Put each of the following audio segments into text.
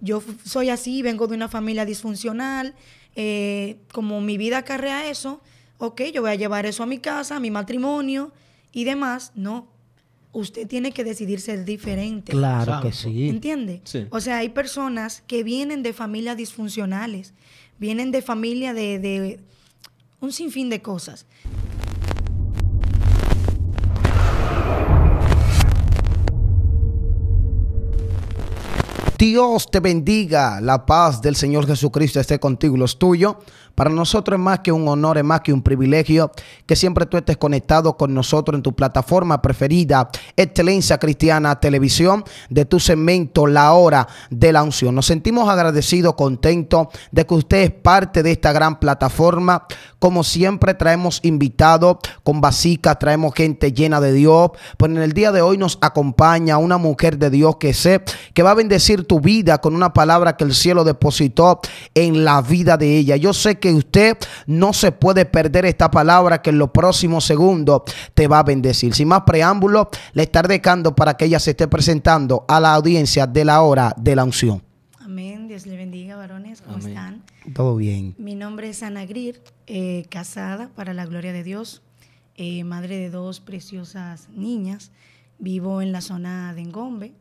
yo soy así, vengo de una familia disfuncional, eh, como mi vida acarrea eso, ok, yo voy a llevar eso a mi casa, a mi matrimonio y demás. No, usted tiene que decidirse ser diferente. Claro que sí. ¿Entiende? O sea, hay personas que vienen de familias disfuncionales, vienen de familia de, de un sinfín de cosas. Dios te bendiga. La paz del Señor Jesucristo esté contigo, los es tuyo. Para nosotros es más que un honor, es más que un privilegio que siempre tú estés conectado con nosotros en tu plataforma preferida, Excelencia Cristiana Televisión, de tu cemento, La Hora de la Unción. Nos sentimos agradecidos, contentos de que usted es parte de esta gran plataforma como siempre traemos invitados con básicas, traemos gente llena de Dios. Pues en el día de hoy nos acompaña una mujer de Dios que sé que va a bendecir tu vida con una palabra que el cielo depositó en la vida de ella. Yo sé que usted no se puede perder esta palabra que en los próximos segundos te va a bendecir. Sin más preámbulo, le estaré dejando para que ella se esté presentando a la audiencia de la hora de la unción le bendiga, varones. ¿Cómo están? Todo bien. Mi nombre es Ana Grir, eh, casada para la gloria de Dios, eh, madre de dos preciosas niñas. Vivo en la zona de Engombe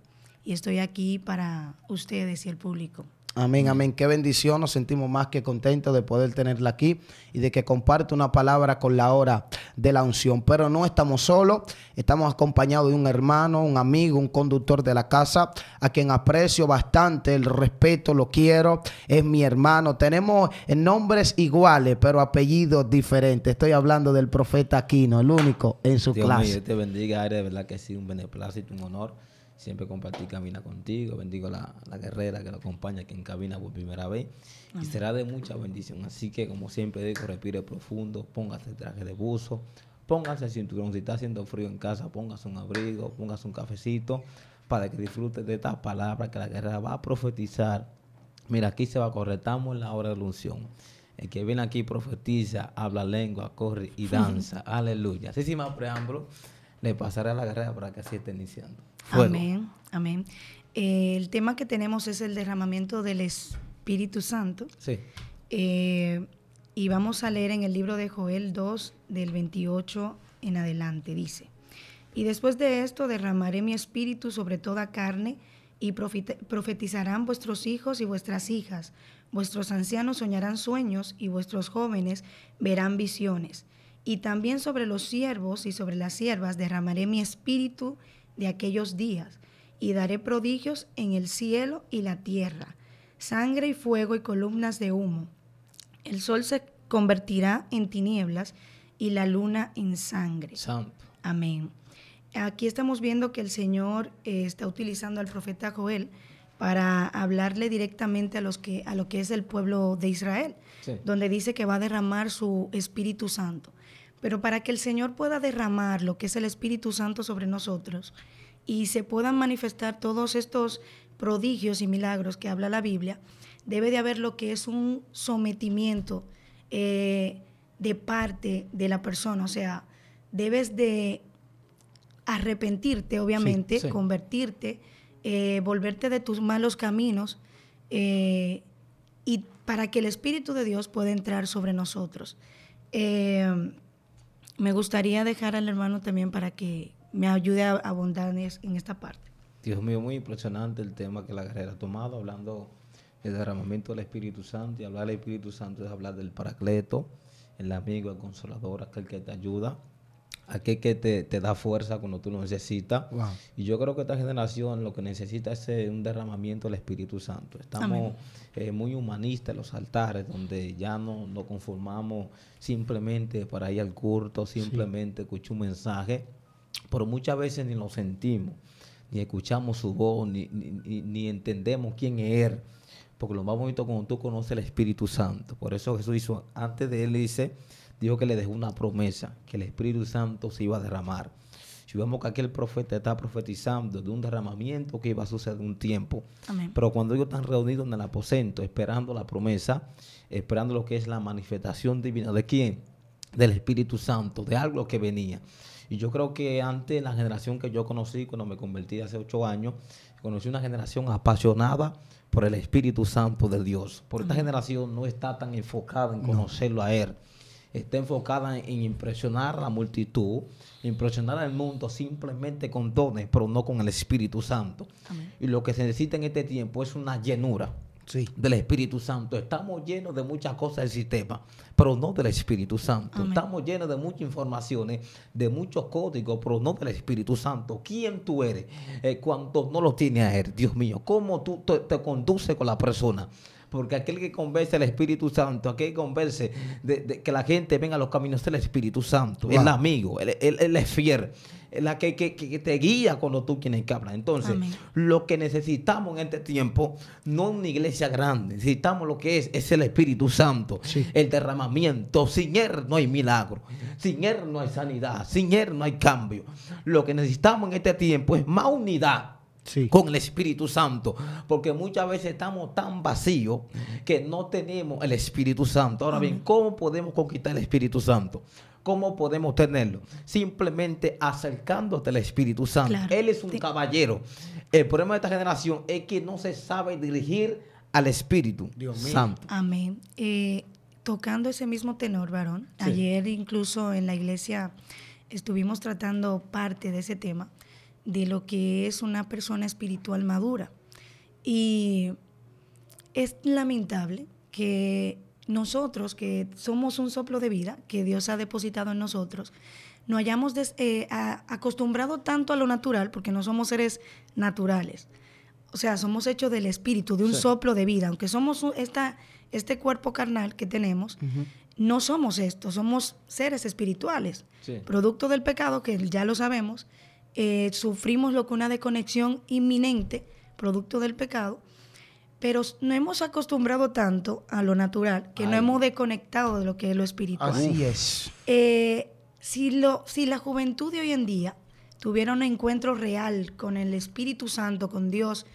y estoy aquí para ustedes y el público. Amén, amén. Qué bendición. Nos sentimos más que contentos de poder tenerla aquí y de que comparte una palabra con la hora de la unción. Pero no estamos solos. Estamos acompañados de un hermano, un amigo, un conductor de la casa, a quien aprecio bastante, el respeto, lo quiero. Es mi hermano. Tenemos nombres iguales, pero apellidos diferentes. Estoy hablando del profeta Aquino, el único en su clase. Dios te bendiga, de verdad que sí, un beneplácito, un honor Siempre compartir camina contigo. Bendigo la, la guerrera que lo acompaña aquí en cabina por primera vez. Y será de mucha bendición. Así que, como siempre digo, respire profundo, póngase traje de buzo, póngase el cinturón. Si está haciendo frío en casa, póngase un abrigo, póngase un cafecito para que disfrutes de estas palabras que la guerrera va a profetizar. Mira, aquí se va a correr. en la hora de la unción. El que viene aquí profetiza, habla lengua, corre y danza. Aleluya. Así sin más preámbulo, le pasaré a la guerrera para que así esté iniciando. Amén, amén. el tema que tenemos es el derramamiento del Espíritu Santo. Sí. Eh, y vamos a leer en el libro de Joel 2, del 28 en adelante, dice. Y después de esto derramaré mi espíritu sobre toda carne, y profetizarán vuestros hijos y vuestras hijas, vuestros ancianos soñarán sueños, y vuestros jóvenes verán visiones. Y también sobre los siervos y sobre las siervas derramaré mi espíritu, de aquellos días, y daré prodigios en el cielo y la tierra, sangre y fuego y columnas de humo. El sol se convertirá en tinieblas y la luna en sangre. Amén. Aquí estamos viendo que el Señor eh, está utilizando al profeta Joel para hablarle directamente a los que a lo que es el pueblo de Israel, donde dice que va a derramar su Espíritu Santo. Pero para que el Señor pueda derramar lo que es el Espíritu Santo sobre nosotros y se puedan manifestar todos estos prodigios y milagros que habla la Biblia, debe de haber lo que es un sometimiento eh, de parte de la persona. O sea, debes de arrepentirte, obviamente, convertirte, eh, volverte de tus malos caminos eh, y para que el Espíritu de Dios pueda entrar sobre nosotros me gustaría dejar al hermano también para que me ayude a abundar en esta parte. Dios mío, muy impresionante el tema que la carrera ha tomado, hablando del derramamiento del Espíritu Santo. Y hablar del Espíritu Santo es hablar del paracleto, el amigo, el consolador, aquel que te ayuda aquel que te, da fuerza cuando tú lo necesitas. Y yo creo que esta generación lo que necesita es eh, un derramamiento del Espíritu Santo. Estamos eh, muy humanistas en los altares, donde ya no nos conformamos simplemente para ir al culto, simplemente escuchar un mensaje, pero muchas veces ni lo sentimos, ni escuchamos su voz, ni, ni, entendemos quién es Porque lo más bonito cuando tú conoces el Espíritu Santo. Por eso Jesús hizo, antes de Él dice, dijo que le dejó una promesa, que el Espíritu Santo se iba a derramar. Si vemos que aquel profeta está profetizando de un derramamiento que iba a suceder un tiempo. Pero cuando ellos están reunidos en el aposento, esperando la promesa, esperando lo que es la manifestación divina, ¿de quién? Del Espíritu Santo, de algo que venía. Y yo creo que antes, la generación que yo conocí, cuando me convertí hace ocho años, conocí una generación apasionada por el Espíritu Santo de Dios. Por esta generación no está tan enfocada en conocerlo a Él está enfocada en, impresionar a la multitud, impresionar al mundo simplemente con dones, pero no con el Espíritu Santo. Y lo que se necesita en este tiempo es una llenura. del Espíritu Santo. Estamos llenos de muchas cosas del sistema, pero no del Espíritu Santo. Estamos llenos de muchas informaciones, de muchos códigos, pero no del Espíritu Santo. ¿Quién tú eres eh, no lo tienes a Él? Dios mío, ¿cómo tú te, te conduces con la persona? porque aquel que convence al Espíritu Santo, aquel que convence de, que la gente venga a los caminos del Espíritu Santo, es el amigo, él, es fiel, la que, te guía cuando tú tienes que hablar. Entonces, lo que necesitamos en este tiempo no es una iglesia grande, necesitamos lo que es, es el Espíritu Santo, el derramamiento. Sin él no hay milagro, sin él no hay sanidad, sin él no hay cambio. Lo que necesitamos en este tiempo es más unidad con el Espíritu Santo. Porque muchas veces estamos tan vacíos que no tenemos el Espíritu Santo. Ahora bien, ¿cómo podemos conquistar el Espíritu Santo? ¿Cómo podemos tenerlo? Simplemente acercándote al Espíritu Santo. Él es un caballero. El problema de esta generación es que no se sabe dirigir al Espíritu Santo. Amén. Eh, tocando ese mismo tenor, varón, ayer incluso en la iglesia estuvimos tratando parte de ese tema de lo que es una persona espiritual madura. Y es lamentable que nosotros, que somos un soplo de vida que Dios ha depositado en nosotros, no hayamos eh, acostumbrado tanto a lo natural, porque no somos seres naturales. O sea, somos hechos del espíritu, de un soplo de vida. Aunque somos este cuerpo carnal que tenemos, no somos esto, somos seres espirituales, producto del pecado, que ya lo sabemos, eh, sufrimos lo que una desconexión inminente, producto del pecado, pero no hemos acostumbrado tanto a lo natural que no hemos desconectado de lo que es lo espiritual. Así es. Eh, si, lo, si la juventud de hoy en día tuviera un encuentro real con el Espíritu Santo, con Dios,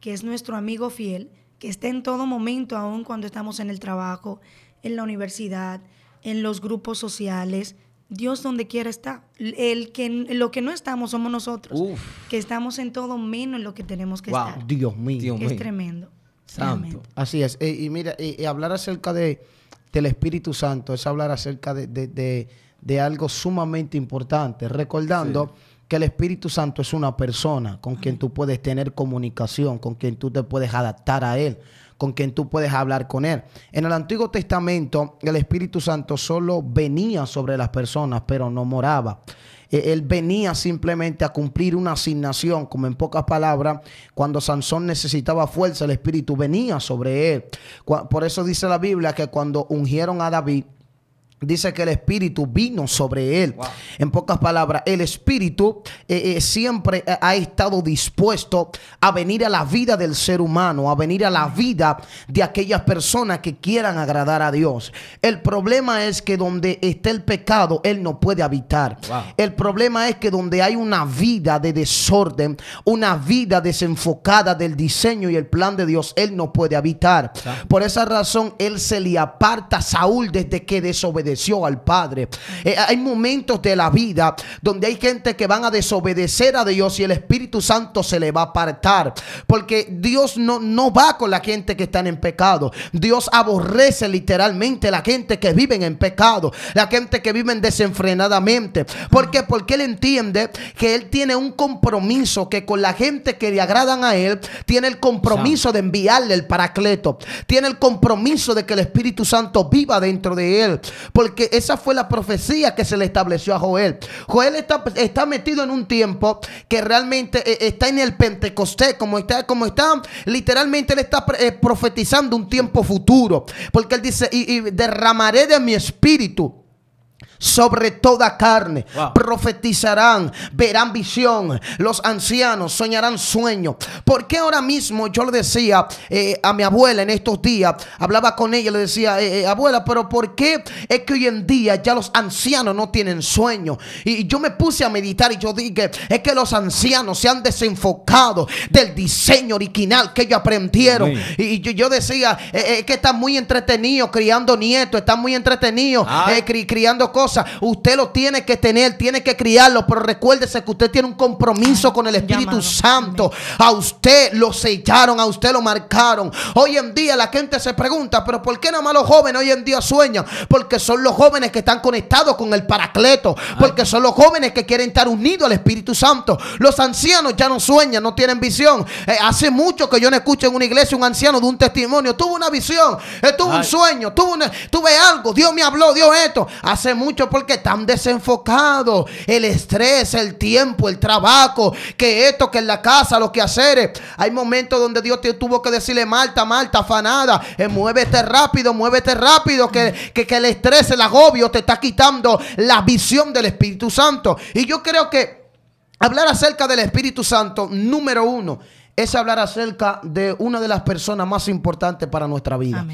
que es nuestro amigo fiel, que está en todo momento, aún cuando estamos en el trabajo, en la universidad, en los grupos sociales, Dios donde quiera está. El que, lo que no estamos somos nosotros. Que estamos en todo menos en lo que tenemos que estar. Dios mío. Es tremendo. Así es. Eh, y mira, y eh, eh, hablar acerca de, del Espíritu Santo es hablar acerca de, algo sumamente importante. Recordando que el Espíritu Santo es una persona con quien tú puedes tener comunicación, con quien tú te puedes adaptar a él con quien tú puedes hablar con él. En el Antiguo Testamento, el Espíritu Santo solo venía sobre las personas, pero no moraba. E, él venía simplemente a cumplir una asignación, como en pocas palabras, cuando Sansón necesitaba fuerza, el Espíritu venía sobre él. Por eso dice la Biblia que cuando ungieron a David, Dice que el Espíritu vino sobre él. En pocas palabras, el Espíritu eh, eh, siempre eh, ha estado dispuesto a venir a la vida del ser humano, a venir a la vida de aquellas personas que quieran agradar a Dios. El problema es que donde está el pecado, Él no puede habitar. El problema es que donde hay una vida de desorden, una vida desenfocada del diseño y el plan de Dios, Él no puede habitar. Por esa razón, Él se le aparta a Saúl desde que desobedeció al Padre. Eh, hay momentos de la vida donde hay gente que van a desobedecer a Dios y el Espíritu Santo se le va a apartar. Porque Dios no, no va con la gente que están en pecado. Dios aborrece literalmente la gente que viven en pecado, la gente que viven desenfrenadamente. ¿Por qué? Porque Él entiende que Él tiene un compromiso que con la gente que le agradan a Él, tiene el compromiso de enviarle el paracleto, tiene el compromiso de que el Espíritu Santo viva dentro de Él porque esa fue la profecía que se le estableció a Joel. Joel está, está metido en un tiempo que realmente eh, está en el Pentecostés, como está, como está, literalmente él está eh, profetizando un tiempo futuro, porque él dice, y derramaré de mi espíritu sobre toda carne. Profetizarán, verán visión. Los ancianos soñarán sueño. Porque ahora mismo yo le decía eh, a mi abuela en estos días, hablaba con ella, le decía, eh, eh, abuela, pero ¿por qué es que hoy en día ya los ancianos no tienen sueño? Y yo me puse a meditar y yo dije, es que los ancianos se han desenfocado del diseño original que ellos aprendieron. Y yo, decía, es que están muy entretenidos criando nietos, están muy entretenidos criando cosas Usted lo tiene que tener, tiene que criarlo, pero recuérdese que usted tiene un compromiso con el Espíritu Santo. A usted lo sellaron, a usted lo marcaron. Hoy en día la gente se pregunta, pero ¿por qué nada más los jóvenes hoy en día sueñan? Porque son los jóvenes que están conectados con el paracleto, porque son los jóvenes que quieren estar unidos al Espíritu Santo. Los ancianos ya no sueñan, no tienen visión. Eh, hace mucho que yo no escucho en una iglesia un anciano de un testimonio, tuvo una visión, eh, tuvo un sueño, tuve algo, Dios me habló, Dios esto. Hace mucho porque están desenfocados. El estrés, el tiempo, el trabajo, que esto, que en la casa, Lo que hacer Hay momentos donde Dios te tuvo que decirle, Marta, Marta, afanada, eh, muévete rápido, muévete rápido, que, que, que el estrés, el agobio te está quitando la visión del Espíritu Santo. Y yo creo que hablar acerca del Espíritu Santo, número uno, es hablar acerca de una de las personas más importantes para nuestra vida.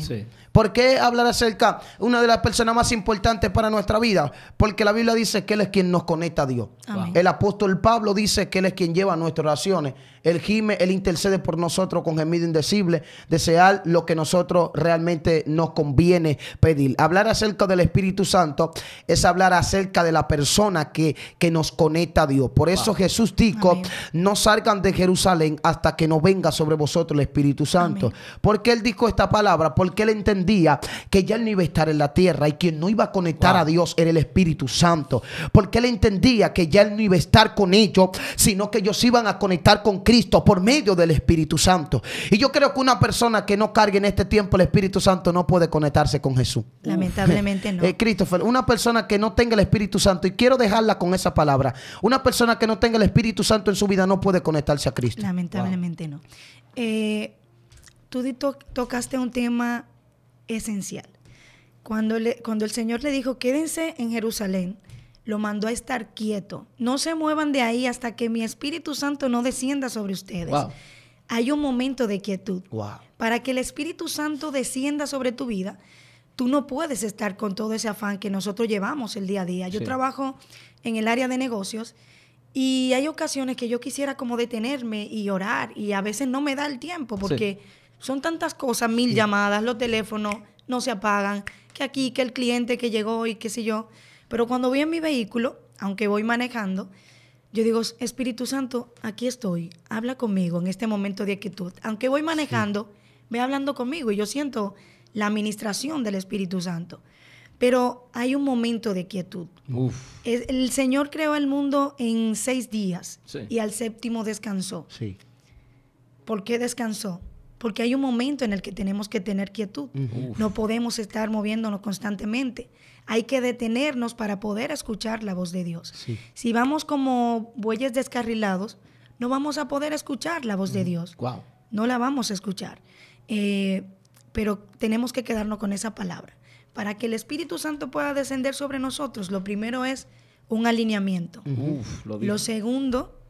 ¿Por qué hablar acerca de una de las personas más importantes para nuestra vida? Porque la Biblia dice que Él es quien nos conecta a Dios. El apóstol Pablo dice que Él es quien lleva nuestras oraciones. Él gime, el intercede por nosotros con gemido indecible, desear lo que nosotros realmente nos conviene pedir. Hablar acerca del Espíritu Santo es hablar acerca de la persona que, nos conecta a Dios. Por eso Jesús dijo, no salgan de Jerusalén hasta que no venga sobre vosotros el Espíritu Santo. Porque ¿Por qué Él dijo esta palabra? Porque Él entendía que ya Él no iba a estar en la tierra y quien no iba a conectar a Dios era el Espíritu Santo. Porque Él entendía que ya Él no iba a estar con ellos, sino que ellos iban a conectar con Cristo por medio del Espíritu Santo. Y yo creo que una persona que no cargue en este tiempo el Espíritu Santo no puede conectarse con Jesús. Lamentablemente no. Eh, una persona que no tenga el Espíritu Santo, y quiero dejarla con esa palabra, una persona que no tenga el Espíritu Santo en su vida no puede conectarse a Cristo. Lamentablemente no. Eh, tú tocaste un tema esencial. Cuando, le, cuando el Señor le dijo, quédense en Jerusalén, lo mandó a estar quieto. No se muevan de ahí hasta que mi Espíritu Santo no descienda sobre ustedes. Hay un momento de quietud. Para que el Espíritu Santo descienda sobre tu vida, tú no puedes estar con todo ese afán que nosotros llevamos el día a día. Yo trabajo en el área de negocios y hay ocasiones que yo quisiera como detenerme y orar y a veces no me da el tiempo porque son tantas cosas, mil llamadas, los teléfonos no se apagan, que aquí, que el cliente que llegó y qué sé yo. Pero cuando voy en mi vehículo, aunque voy manejando, yo digo, Espíritu Santo, aquí estoy, habla conmigo en este momento de quietud. Aunque voy manejando, ve hablando conmigo y yo siento la administración del Espíritu Santo. Pero hay un momento de quietud. El Señor creó el mundo en seis días y al séptimo descansó. Sí. ¿Por qué descansó? porque hay un momento en el que tenemos que tener quietud. No podemos estar moviéndonos constantemente. Hay que detenernos para poder escuchar la voz de Dios. Si vamos como bueyes descarrilados, no vamos a poder escuchar la voz de Dios. No la vamos a escuchar. Eh, pero tenemos que quedarnos con esa palabra. Para que el Espíritu Santo pueda descender sobre nosotros, lo primero es un alineamiento. lo segundo,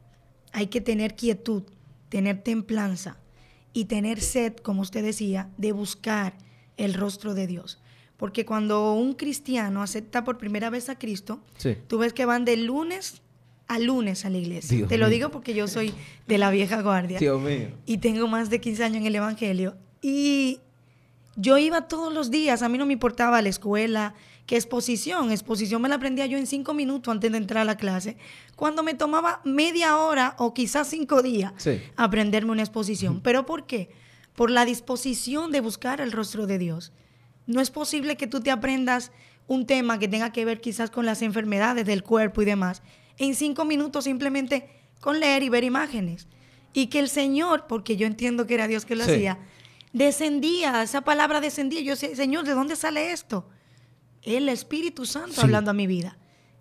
hay que tener quietud, tener templanza y tener sed, como usted decía, de buscar el rostro de Dios. Porque cuando un cristiano acepta por primera vez a Cristo, tú ves que van de lunes a lunes a la iglesia. Te lo digo porque yo soy de la vieja guardia. Dios mío. Y tengo más de 15 años en el Evangelio. Y yo iba todos los días, a mí no me importaba la escuela, que exposición. Exposición me la aprendía yo en cinco minutos antes de entrar a la clase, cuando me tomaba media hora o quizás cinco días aprenderme una exposición. ¿Pero por qué? Por la disposición de buscar el rostro de Dios. No es posible que tú te aprendas un tema que tenga que ver quizás con las enfermedades del cuerpo y demás, en cinco minutos simplemente con leer y ver imágenes. Y que el Señor, porque yo entiendo que era Dios que lo hacía, descendía, esa palabra descendía. Yo decía, Señor, ¿de dónde sale esto? el Espíritu Santo hablando a mi vida.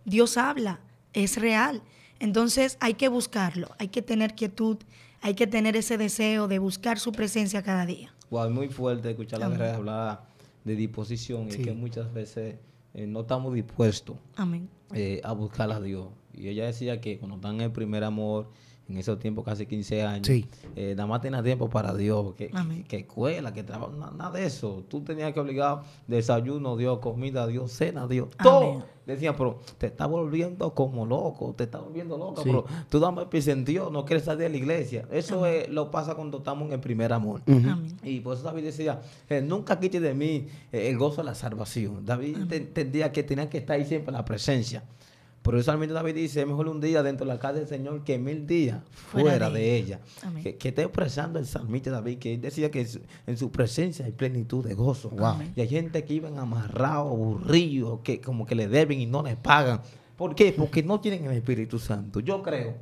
Dios habla, es real. Entonces hay que buscarlo, hay que tener quietud, hay que tener ese deseo de buscar su presencia cada día. Wow, es muy fuerte escuchar la verdad hablar de disposición y que muchas veces eh, no estamos dispuestos Amén. Eh, a buscar a Dios. Y ella decía que cuando están el primer amor, en ese tiempo, casi 15 años, eh, nada más tenía tiempo para Dios, que, que, escuela, que trabajo, nada, de eso. Tú tenías que obligar desayuno, Dios, comida, Dios, cena, Dios, todo. Decía, pero te está volviendo como loco, te está volviendo loco, pero tú dame en Dios, no quieres salir de la iglesia. Eso es, lo pasa cuando estamos en el primer amor. Y por eso David decía, eh, nunca quite de mí eh, el gozo de la salvación. David entendía que tenía que estar ahí siempre en la presencia. Por eso el David dice, es mejor un día dentro de la casa del Señor que mil días fuera, de, ella. Que, esté expresando el salmista David, que decía que en su presencia hay plenitud de gozo. Y hay gente que iban amarrados, aburridos, que como que le deben y no les pagan. ¿Por qué? Porque no tienen el Espíritu Santo. Yo creo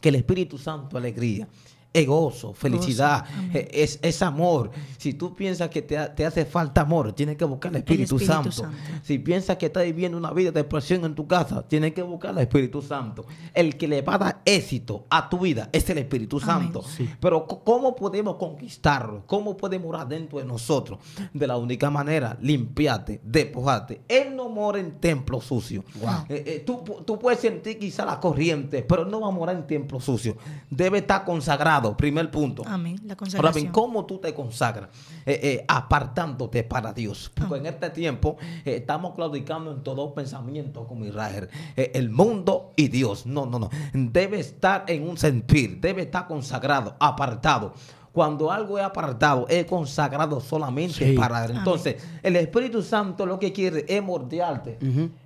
que el Espíritu Santo alegría es gozo, felicidad, e, Es, es, amor. Si tú piensas que te, hace falta amor, tienes que buscar el Espíritu, Santo. Si piensas que estás viviendo una vida de depresión en tu casa, tienes que buscar el Espíritu Santo. El que le va a dar éxito a tu vida es el Espíritu Santo. Pero ¿cómo podemos conquistarlo? ¿Cómo puede morar dentro de nosotros? De la única manera, limpiate, despojate. Él no mora en templo sucio. Eh, eh, tú, puedes sentir quizá la corriente, pero no va a morar en templo sucio. Debe estar consagrado primer punto. Amén. La Ahora bien, ¿cómo tú te consagras? Eh, eh, apartándote para Dios. Porque en este tiempo eh, estamos claudicando en todos pensamientos como Israel. el mundo y Dios. No, no, no. Debe estar en un sentir. Debe estar consagrado, apartado. Cuando algo es apartado, es consagrado solamente para Entonces, el Espíritu Santo lo que quiere es mordearte.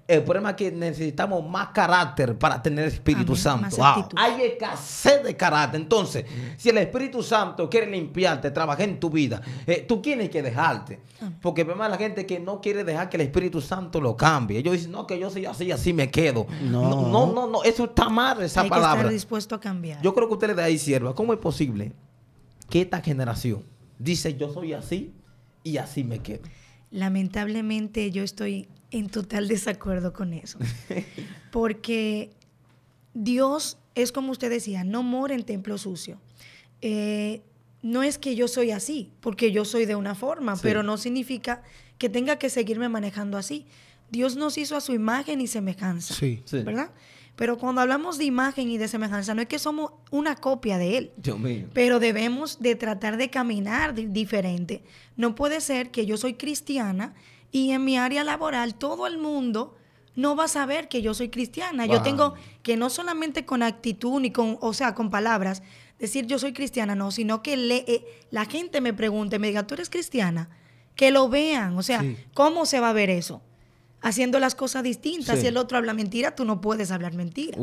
El problema es que necesitamos más carácter para tener Espíritu Santo. Ah, hay escasez de carácter. Entonces, si el Espíritu Santo quiere limpiarte, trabajar en tu vida, eh, tú tienes que dejarte. Porque vemos la gente que no quiere dejar que el Espíritu Santo lo cambie. Ellos dicen, no, que yo soy así, así me quedo. No, no, no, eso está mal esa palabra. Que estar dispuesto a cambiar. Yo creo que ustedes de ahí sierva. ¿Cómo es posible ¿Qué esta generación dice yo soy así y así me quedo. Lamentablemente yo estoy en total desacuerdo con eso. Porque Dios es como usted decía, no mora en templo sucio. Eh, no es que yo soy así, porque yo soy de una forma, pero no significa que tenga que seguirme manejando así. Dios nos hizo a su imagen y semejanza. ¿Verdad? Pero cuando hablamos de imagen y de semejanza, no es que somos una copia de Él. Pero debemos de tratar de caminar diferente. No puede ser que yo soy cristiana y en mi área laboral todo el mundo no va a saber que yo soy cristiana. Yo tengo que no solamente con actitud ni con, o sea, con palabras, decir yo soy cristiana, no, sino que le, eh, la gente me pregunte, me diga, ¿tú eres cristiana? Que lo vean, o sea, ¿cómo se va a ver eso? haciendo las cosas distintas. Si el otro habla mentira, tú no puedes hablar mentira.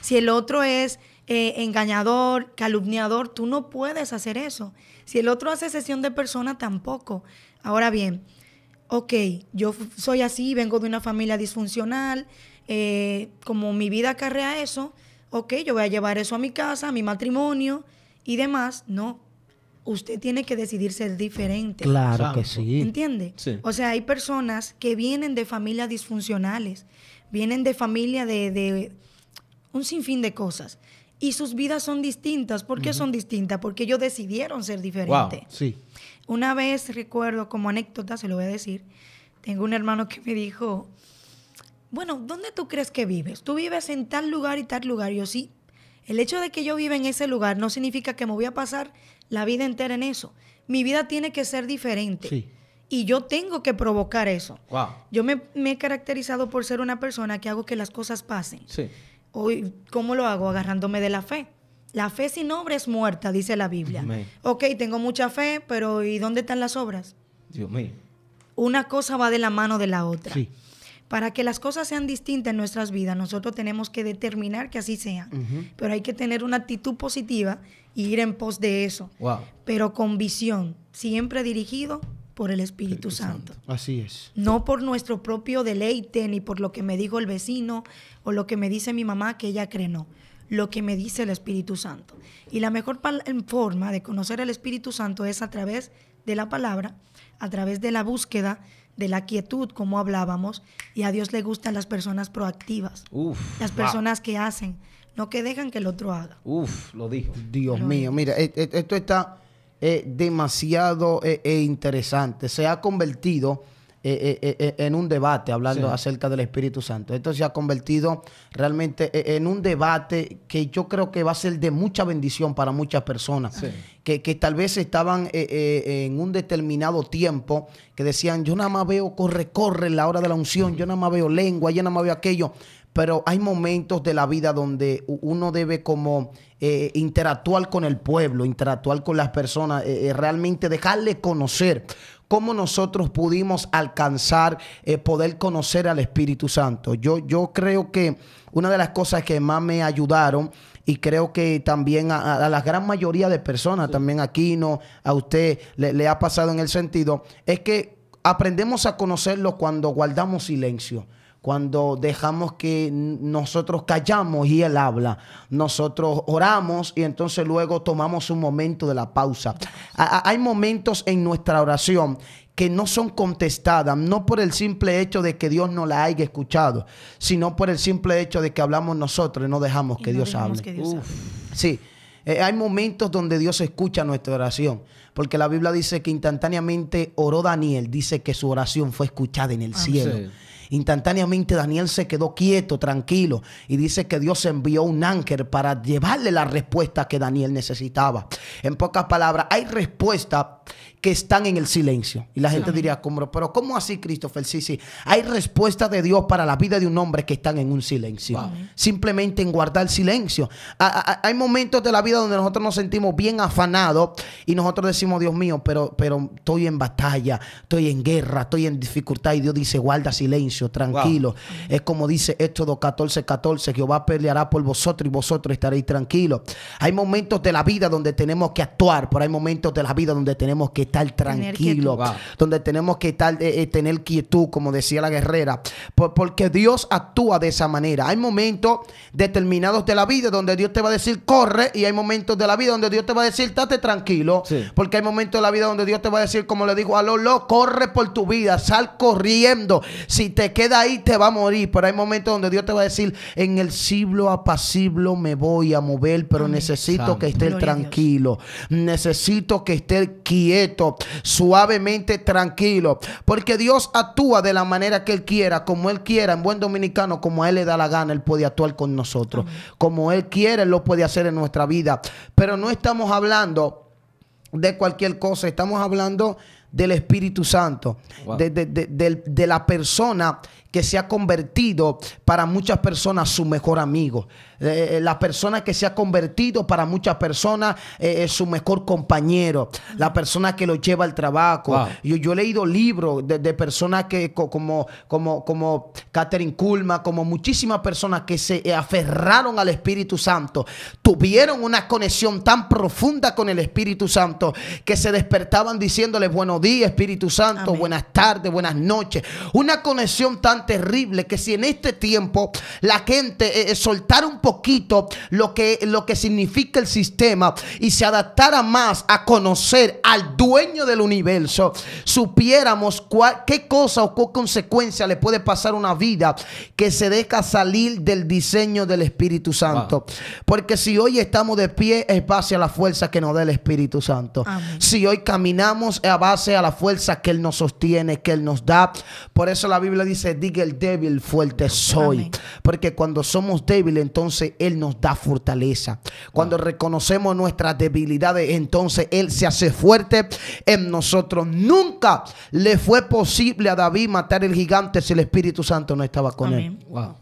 Si el otro es eh, engañador, calumniador, tú no puedes hacer eso. Si el otro hace sesión de persona, tampoco. Ahora bien, ok, yo soy así, vengo de una familia disfuncional, eh, como mi vida acarrea eso, ok, yo voy a llevar eso a mi casa, a mi matrimonio y demás. No, usted tiene que decidir ser diferente. Claro que sí. ¿Entiende? O sea, hay personas que vienen de familias disfuncionales, vienen de familia de, un sinfín de cosas. Y sus vidas son distintas. ¿Por qué son distintas? Porque ellos decidieron ser diferentes. sí. Una vez recuerdo, como anécdota, se lo voy a decir, tengo un hermano que me dijo, bueno, ¿dónde tú crees que vives? Tú vives en tal lugar y tal lugar. Yo sí. El hecho de que yo viva en ese lugar no significa que me voy a pasar la vida entera en eso. Mi vida tiene que ser diferente. Sí. Y yo tengo que provocar eso. Yo me, he caracterizado por ser una persona que hago que las cosas pasen. Sí. Hoy, ¿cómo lo hago? Agarrándome de la fe. La fe sin obra es muerta, dice la Biblia. Ok, tengo mucha fe, pero ¿y dónde están las obras? Dios mío. Una cosa va de la mano de la otra. Sí. Para que las cosas sean distintas en nuestras vidas, nosotros tenemos que determinar que así sea. Pero hay que tener una actitud positiva y ir en pos de eso. Pero con visión, siempre dirigido por el Espíritu, Santo. Así es. No por nuestro propio deleite, ni por lo que me dijo el vecino o lo que me dice mi mamá que ella cree no. Lo que me dice el Espíritu Santo. Y la mejor forma de conocer al Espíritu Santo es a través de la palabra, a través de la búsqueda de la quietud, como hablábamos, y a Dios le gustan las personas proactivas, las personas que hacen, no que dejan que el otro haga. lo dijo. Dios mío, mira, e, e, esto está eh, demasiado eh, e interesante. Se ha convertido eh, eh, eh, en un debate hablando acerca del Espíritu Santo. Esto se ha convertido realmente en un debate que yo creo que va a ser de mucha bendición para muchas personas que, tal vez estaban en un determinado tiempo que decían, yo nada más veo corre, corre en la hora de la unción, yo nada más veo lengua, yo nada más veo aquello. Pero hay momentos de la vida donde uno debe como interactuar con el pueblo, interactuar con las personas, realmente dejarle conocer cómo nosotros pudimos alcanzar, eh, poder conocer al Espíritu Santo. Yo, yo creo que una de las cosas que más me ayudaron y creo que también a, la gran mayoría de personas, también aquí no, a usted le, ha pasado en el sentido, es que aprendemos a conocerlo cuando guardamos silencio cuando dejamos que nosotros callamos y Él habla, nosotros oramos y entonces luego tomamos un momento de la pausa. hay momentos en nuestra oración que no son contestadas, no por el simple hecho de que Dios no la haya escuchado, sino por el simple hecho de que hablamos nosotros y no dejamos que, Dios hable. sí, eh, hay momentos donde Dios escucha nuestra oración, porque la Biblia dice que instantáneamente oró Daniel, dice que su oración fue escuchada en el ah, cielo. Instantáneamente Daniel se quedó quieto, tranquilo, y dice que Dios envió un ángel para llevarle la respuesta que Daniel necesitaba. En pocas palabras, hay respuestas que están en el silencio. Y la gente diría, ¿Cómo, pero ¿cómo así, Christopher? Sí, sí. Hay respuestas de Dios para la vida de un hombre que están en un silencio. Simplemente en guardar silencio. hay momentos de la vida donde nosotros nos sentimos bien afanados y nosotros decimos, Dios mío, pero, pero estoy en batalla, estoy en guerra, estoy en dificultad. Y Dios dice, guarda silencio tranquilo. Es como dice Éxodo 14, 14, Jehová peleará por vosotros y vosotros estaréis tranquilos. Hay momentos de la vida donde tenemos que actuar, pero hay momentos de la vida donde tenemos que estar tranquilos, donde tenemos que estar, eh, eh, tener quietud, como decía la guerrera, porque Dios actúa de esa manera. Hay momentos determinados de la vida donde Dios te va a decir, corre, y hay momentos de la vida donde Dios te va a decir, estate tranquilo, porque hay momentos de la vida donde Dios te va a decir, como le dijo a lo corre por tu vida, sal corriendo. Si te queda ahí te va a morir, pero hay momentos donde Dios te va a decir, en el siglo apacible me voy a mover, pero necesito que esté tranquilo, necesito que esté quieto, suavemente tranquilo, porque Dios actúa de la manera que Él quiera, como Él quiera, en buen dominicano, como a Él le da la gana, Él puede actuar con nosotros, como Él quiere, Él lo puede hacer en nuestra vida, pero no estamos hablando de cualquier cosa, estamos hablando de del Espíritu Santo, de, de, de, la persona que se ha convertido para muchas personas su mejor amigo. Eh, eh, la persona que se ha convertido para muchas personas eh, es su mejor compañero. La persona que lo lleva al trabajo. Yo, he leído libros de, personas que como, como, como Catherine Kulma, como muchísimas personas que se aferraron al Espíritu Santo, tuvieron una conexión tan profunda con el Espíritu Santo que se despertaban diciéndole buenos días Espíritu Santo, buenas tardes, buenas noches. Una conexión tan terrible que si en este tiempo la gente eh, eh, soltara un poquito lo que, lo que significa el sistema y se adaptara más a conocer al dueño del universo, supiéramos qué cosa o qué consecuencia le puede pasar a una vida que se deja salir del diseño del Espíritu Santo. Porque si hoy estamos de pie es base a la fuerza que nos da el Espíritu Santo. Si hoy caminamos es a base a la fuerza que Él nos sostiene, que Él nos da. Por eso la Biblia dice, el débil, fuerte soy. Porque cuando somos débiles, entonces Él nos da fortaleza. Cuando reconocemos nuestras debilidades, entonces Él se hace fuerte en nosotros. Nunca le fue posible a David matar el gigante si el Espíritu Santo no estaba con él. Wow.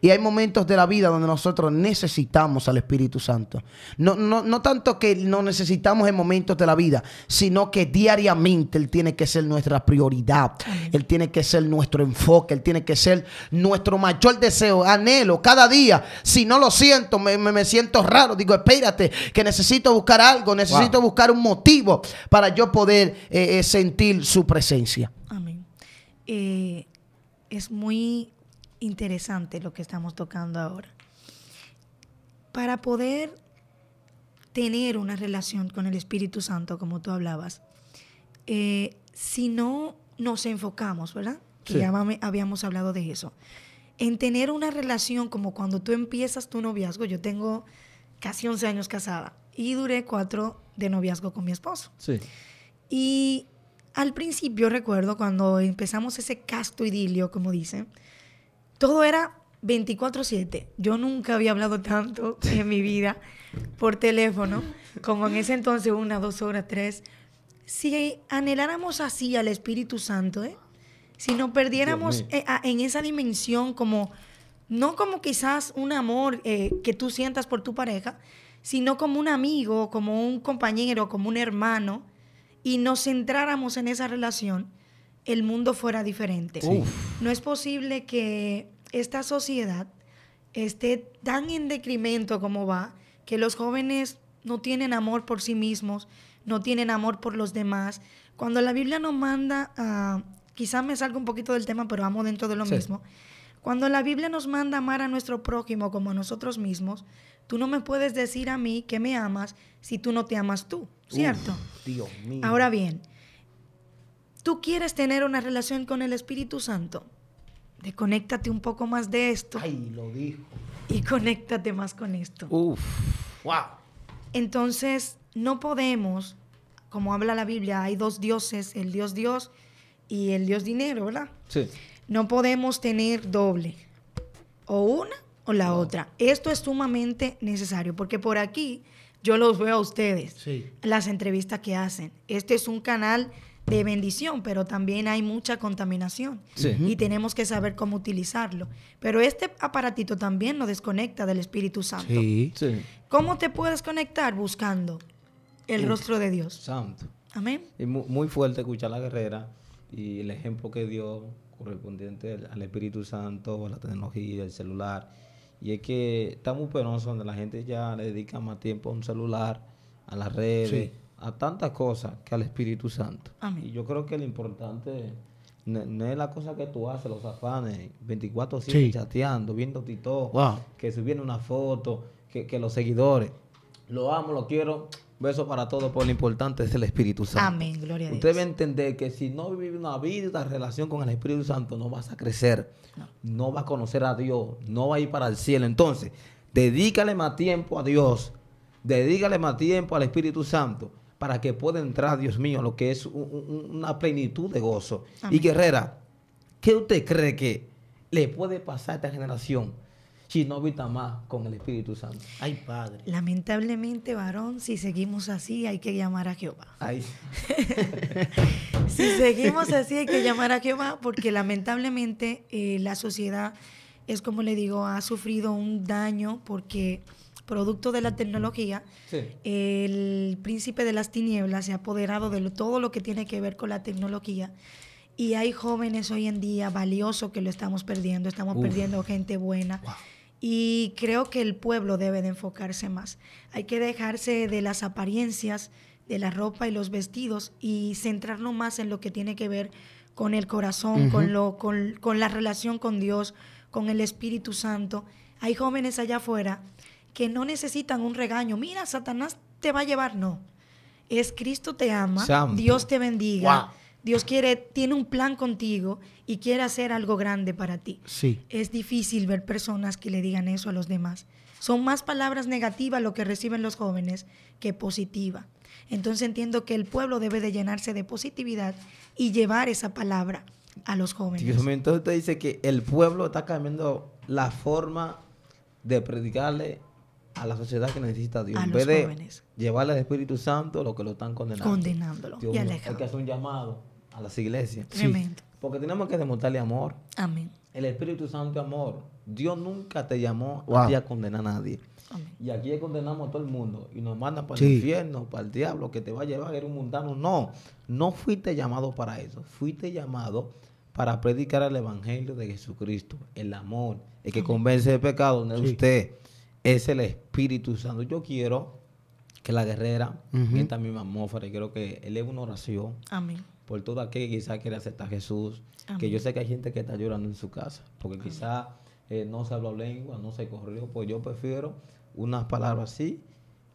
Y hay momentos de la vida donde nosotros necesitamos al Espíritu Santo. No, tanto que no necesitamos en momentos de la vida, sino que diariamente Él tiene que ser nuestra prioridad. Él tiene que ser nuestro enfoque. Él tiene que ser nuestro mayor deseo, anhelo cada día. Si no lo siento, me, siento raro. Digo, espérate, que necesito buscar algo, necesito buscar un motivo para yo poder eh, eh, sentir su presencia. Amén. Eh, es muy interesante lo que estamos tocando ahora. Para poder tener una relación con el Espíritu Santo, como tú hablabas, eh, si no nos enfocamos, ¿verdad? Que ya habíamos hablado de eso. En tener una relación como cuando tú empiezas tu noviazgo, yo tengo casi 11 años casada y duré cuatro de noviazgo con mi esposo. Sí. Y al principio recuerdo cuando empezamos ese casto idilio, como dicen, todo era 24/7. Yo nunca había hablado tanto en mi vida por teléfono como en ese entonces, una, dos horas, tres. Si anheláramos así al Espíritu Santo, ¿eh? si nos perdiéramos eh, en esa dimensión como, no como quizás un amor eh, que tú sientas por tu pareja, sino como un amigo, como un compañero, como un hermano, y nos centráramos en esa relación, el mundo fuera diferente. No es posible que esta sociedad esté tan en decremento como va, que los jóvenes no tienen amor por sí mismos, no tienen amor por los demás. Cuando la Biblia nos manda a, quizás me salga un poquito del tema, pero vamos dentro de lo mismo. Cuando la Biblia nos manda amar a nuestro prójimo como a nosotros mismos, tú no me puedes decir a mí que me amas si tú no te amas tú, ¿cierto? Dios mío. Ahora bien, tú quieres tener una relación con el Espíritu Santo, conéctate un poco más de esto. Ay, lo dijo. Y conéctate más con esto. Uf, wow. Entonces, no podemos, como habla la Biblia, hay dos dioses, el Dios Dios y el Dios dinero, ¿verdad? Sí. No podemos tener doble, o una o la otra. Esto es sumamente necesario, porque por aquí yo los veo a ustedes, sí. las entrevistas que hacen. Este es un canal de bendición, pero también hay mucha contaminación y tenemos que saber cómo utilizarlo. Pero este aparatito también nos desconecta del Espíritu Santo. ¿Cómo te puedes conectar? Buscando el rostro de Dios. Santo. Amén. Y muy, fuerte escuchar la guerrera y el ejemplo que dio correspondiente al Espíritu Santo, a la tecnología, el celular. Y es que está muy penoso donde la gente ya le dedica más tiempo a un celular, a las redes a tantas cosas que al Espíritu Santo. Y yo creo que lo importante no, es la cosa que tú haces, los afanes, 24 horas chateando, viendo tito que que viene una foto, que, los seguidores, lo amo, lo quiero, beso para todos, pero lo importante es el Espíritu Santo. Amén, gloria a Dios. Usted debe entender que si no vive una vida, de relación con el Espíritu Santo, no vas a crecer, no. no vas a conocer a Dios, no vas a ir para el cielo. Entonces, dedícale más tiempo a Dios, dedícale más tiempo al Espíritu Santo para que pueda entrar, Dios mío, lo que es una plenitud de gozo. Y Guerrera, ¿qué usted cree que le puede pasar a esta generación? si no habita más con el Espíritu Santo. Ay, Padre. Lamentablemente, varón, si seguimos así, hay que llamar a Jehová. Ay. si seguimos así, hay que llamar a Jehová, porque lamentablemente eh, la sociedad es como le digo, ha sufrido un daño porque producto de la tecnología, el príncipe de las tinieblas se ha apoderado de todo lo que tiene que ver con la tecnología. Y hay jóvenes hoy en día valiosos que lo estamos perdiendo, estamos perdiendo gente buena. Y creo que el pueblo debe de enfocarse más. Hay que dejarse de las apariencias, de la ropa y los vestidos y centrarnos más en lo que tiene que ver con el corazón, con, lo, con, con la relación con Dios, con el Espíritu Santo. Hay jóvenes allá afuera que no necesitan un regaño. Mira, Satanás te va a llevar. No. Es Cristo te ama, Dios te bendiga. Dios quiere, tiene un plan contigo y quiere hacer algo grande para ti. Sí. Es difícil ver personas que le digan eso a los demás. Son más palabras negativas lo que reciben los jóvenes que positiva. Entonces entiendo que el pueblo debe de llenarse de positividad y llevar esa palabra a los jóvenes. Entonces usted dice que el pueblo está cambiando la forma de predicarle a la sociedad que necesita a Dios. en vez de llevarle al Espíritu Santo lo que lo están condenando. Condenándolo. hay que hacer un llamado a las iglesias. Porque tenemos que demostrarle amor. Amén. El Espíritu Santo es amor. Dios nunca te llamó a condenar a nadie. Amén. Y aquí condenamos a todo el mundo y nos mandan para el infierno, para el diablo, que te va a llevar, a ir un mundano. No, no fuiste llamado para eso. Fuiste llamado para predicar el Evangelio de Jesucristo, el amor, el que convence de pecado, no es usted es el Espíritu Santo. Yo quiero que la guerrera, uh en atmósfera, y quiero que eleve una oración. Amén. Por todo aquel que quizás quiere aceptar a Jesús. Que yo sé que hay gente que está llorando en su casa, porque quizás eh, no se habla lengua, no se corrió. Pues yo prefiero unas palabras así,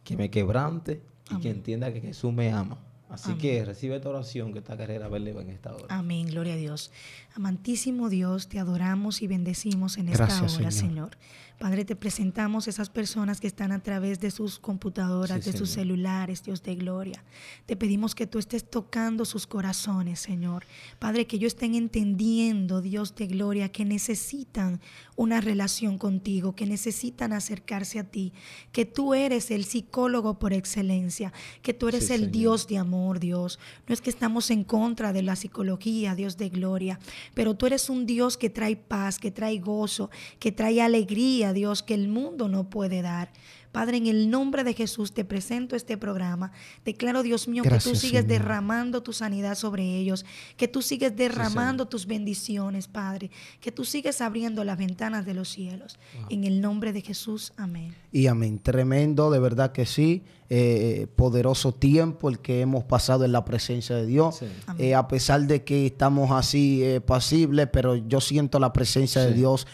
que me quebrante y que entienda que Jesús me ama. Así que recibe esta oración que esta guerrera verle en esta hora. Amén, gloria a Dios. Amantísimo Dios, te adoramos y bendecimos en esta hora, Señor. Señor. Padre, te presentamos esas personas que están a través de sus computadoras, de sus celulares, Dios de gloria. Te pedimos que tú estés tocando sus corazones, Señor. Padre, que ellos estén entendiendo, Dios de gloria, que necesitan una relación contigo, que necesitan acercarse a ti, que tú eres el psicólogo por excelencia, que tú eres el Dios de amor, Dios. No es que estamos en contra de la psicología, Dios de gloria, pero tú eres un Dios que trae paz, que trae gozo, que trae alegría a Dios que el mundo no puede dar. Padre, en el nombre de Jesús te presento este programa. Declaro, Dios mío, que tú sigues derramando tu sanidad sobre ellos, que tú sigues derramando tus bendiciones, Padre, que tú sigues abriendo las ventanas de los cielos. En el nombre de Jesús, amén. Y amén. Tremendo, de verdad que sí. Eh, eh, poderoso tiempo el que hemos pasado en la presencia de Dios. Eh, a pesar de que estamos así pasibles, pero yo siento la presencia de Dios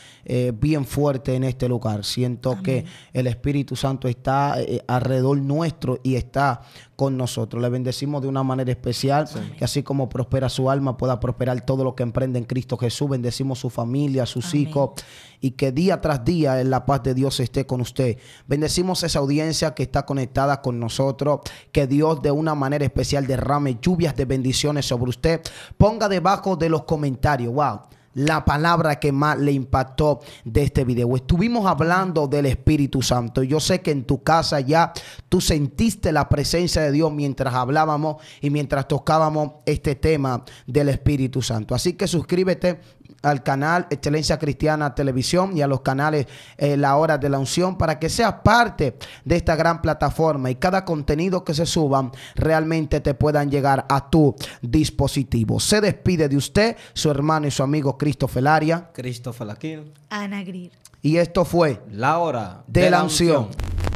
bien fuerte en este lugar. Siento que el Espíritu Santo está alrededor nuestro y está con nosotros. Le bendecimos de una manera especial, que así como prospera su alma, pueda prosperar todo lo que emprende en Cristo Jesús. Bendecimos su familia, sus hijos, y que día tras día en la paz de Dios esté con usted. Bendecimos esa audiencia que está conectada con nosotros. Que Dios de una manera especial derrame lluvias de bendiciones sobre usted. Ponga debajo de los comentarios, wow la palabra que más le impactó de este video. Estuvimos hablando del Espíritu Santo. Yo sé que en tu casa ya tú sentiste la presencia de Dios mientras hablábamos y mientras tocábamos este tema del Espíritu Santo. Así que suscríbete al canal Excelencia Cristiana Televisión y a los canales eh, La Hora de la Unción para que seas parte de esta gran plataforma y cada contenido que se suban realmente te puedan llegar a tu dispositivo. Se despide de usted su hermano y su amigo Christopher Laria. Christopher Ana Grir. Y esto fue La Hora de, La unción.